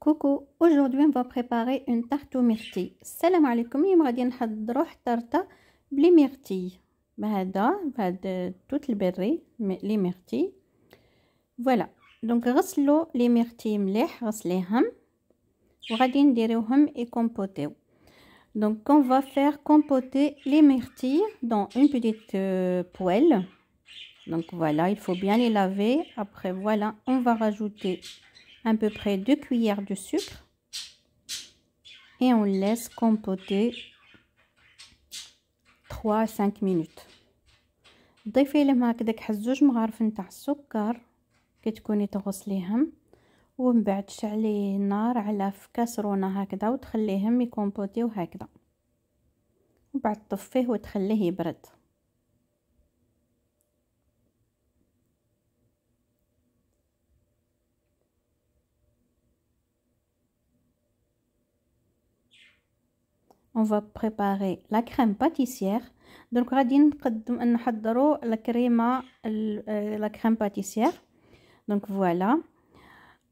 coucou aujourd'hui on va préparer une tarte aux bah, bah, myrtilles السلام عليكم اليوم غادي نحضروا حطرطه بلي ميرتي مليح غسليهم Donc, on va faire compoter les myrtilles dans une petite euh, poêle. Donc, voilà, il faut bien les laver. Après, voilà, on va rajouter à peu près 2 cuillères de sucre et on laisse compoter 3 à 5 minutes ضيفي لهم هكذاك حزوج مغارف نتاع السكر كي تكوني تغسليهم ومن بعد تشعلي النار على في كاسرونه هكذا وتخليهم يكومبوتيو هكذا وبعد طفيه وتخليه يبرد on va préparer la crème pâtissière donc euh, la crème pâtissière donc voilà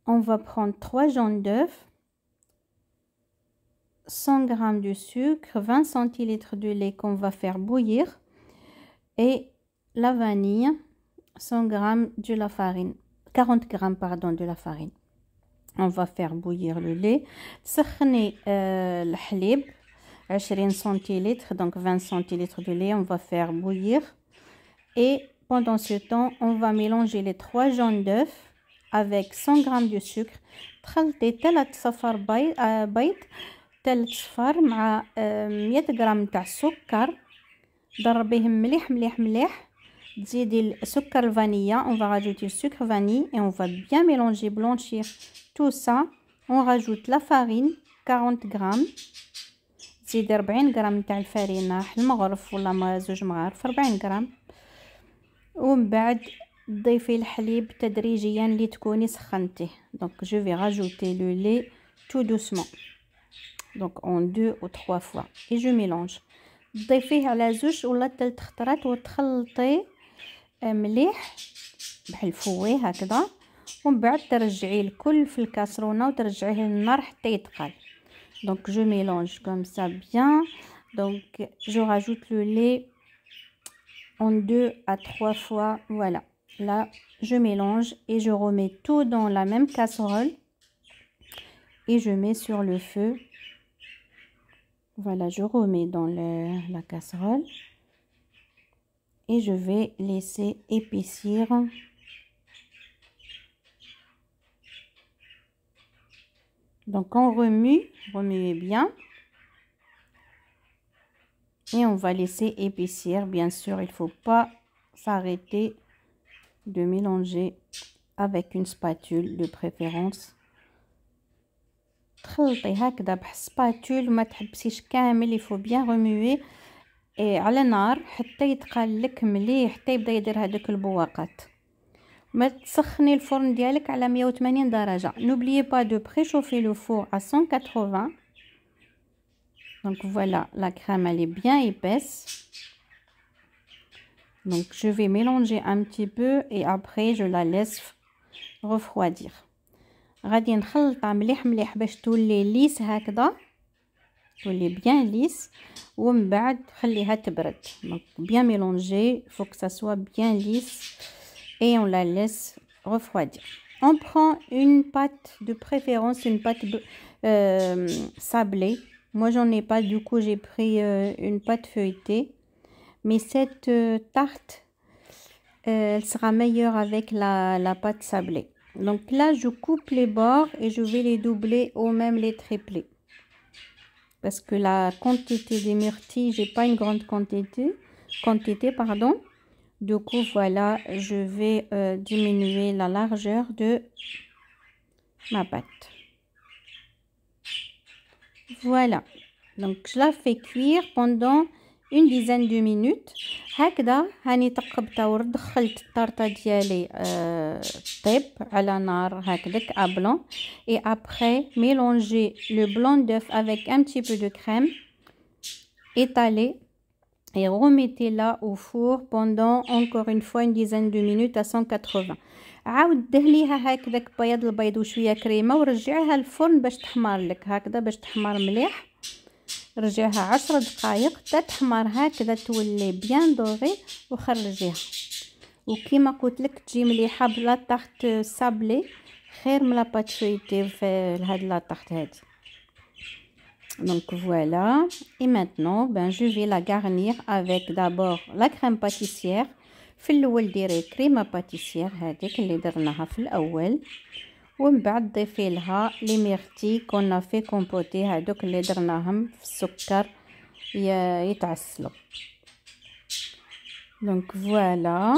on va prendre 3 jaunes d'œufs 100 g de sucre 20 cl de lait qu'on va faire bouillir et la vanille 100 g de la farine 40 g pardon de la farine on va faire bouillir le lait 20 centilitres, donc 20 centilitres de lait, on va faire bouillir. Et pendant ce temps, on va mélanger les trois jaunes d'œufs avec 100 g de sucre. 100 euh, euh, on va rajouter sucre vanille et on va bien mélanger blanchir tout ça on rajoute la farine 40 g تزيدي 40 غرام تاع الفرينه حلم ولا ولا زوج مغارف 40 غرام ومن بعد ضيفي الحليب تدريجيا اللي تكوني سخنتيه دونك جو في راجوتي لو لي تو دوسمون دونك اون دو او تخوا فوا اي جو ميلونج ضيفيه على زوج ولا ثلاث خطرات وتخلطي آه، مليح بحال فوي هكذا ومن بعد ترجعي الكل في الكاسرونه وترجعيه للنار حتى يتقال Donc, je mélange comme ça bien. Donc, je rajoute le lait en deux à trois fois. Voilà. Là, je mélange et je remets tout dans la même casserole. Et je mets sur le feu. Voilà, je remets dans la casserole. Et je vais laisser épaissir Donc on remue, remuez bien. Et on va laisser épaissir, bien sûr, il ne faut pas s'arrêter de mélanger avec une spatule de préférence. تخلطي هكذا بسباتول spatule, تحبسيش كامل faut bien remuer على نار حتى يتقال لك مليح حتى يبدا يدير mettez dans le four nickel à la mi haut mi n'oubliez pas de préchauffer le four à 180. donc voilà, la crème elle est bien épaisse. donc je vais mélanger un petit peu et après je la laisse refroidir. garder une fois que vous méllez méllez bien lisse hein, que ça soit bien lisse. et puis après laisse refroidir. bien mélanger, faut que ça soit bien lisse et on la laisse refroidir. On prend une pâte de préférence, une pâte euh, sablée. Moi, j'en ai pas, du coup, j'ai pris euh, une pâte feuilletée. Mais cette euh, tarte, elle sera meilleure avec la, pâte sablée. Donc là, je coupe les bords et je vais les doubler ou même les tripler. Parce que la quantité des myrtilles, j'ai pas une grande quantité, quantité pardon. Du coup, voilà, je vais euh, diminuer la largeur de ma pâte. Voilà. Donc, je la fais cuire pendant une dizaine de minutes. Hakda, hani euh, à blanc. Et après, mélanger le blanc d'œuf avec un petit peu de crème étalée. et remettez-la au four pendant encore une fois une dizaine de minutes à 180 عاود دهليها هكذاك بياض البيض وشويه كريمه ورجعيها للفرن باش تحمر لك هكذا باش تحمر مليح رجعها عشر دقائق حتى تحمر هكذا تولي بيان دوغي وخرجيها وكيما قلت لك تجي مليحه بلا طارت سابلي خير من لا باتشويتي في هاد لا طارت هذه Donc voilà. Et maintenant, ben, je vais la garnir avec d'abord la crème pâtissière. Fil l'ouel dire crème pâtissière, hadik, li dernaha fil awel. Ou m'bad de filha, les myrtilles qu'on a fait compoter, hadik, li dernaha fil soukkar, yitaslo. Donc voilà.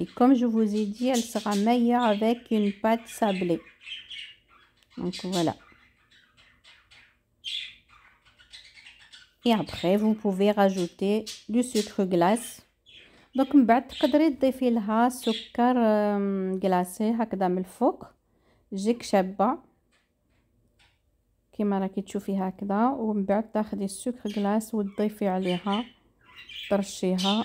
Et comme je vous ai dit, elle sera meilleure avec une pâte sablée. Donc voilà. Et après, vous pouvez rajouter du sucre glace. دونك من بعد تقدري تضيفي لها سكر كلاصي هكذا من الفوق تجيك شابه كما راكي تشوفي هكذا ومن بعد تاخدي السكر كلاص وتضيفي عليها ترشيها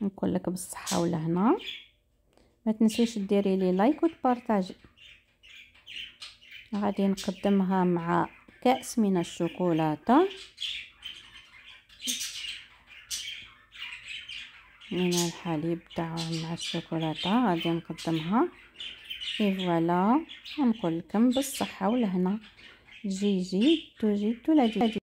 نقول لك بالصحه ولا هنا ما تنسيش ديري لي لايك وتبارطاجي غادي نقدمها مع كأس من الشوكولاتة من الحليب تاعهم مع الشوكولاتة غادي نقدمها اي فوالا نقول لكم بالصحة ولهنا جي جي تو جي تو لادي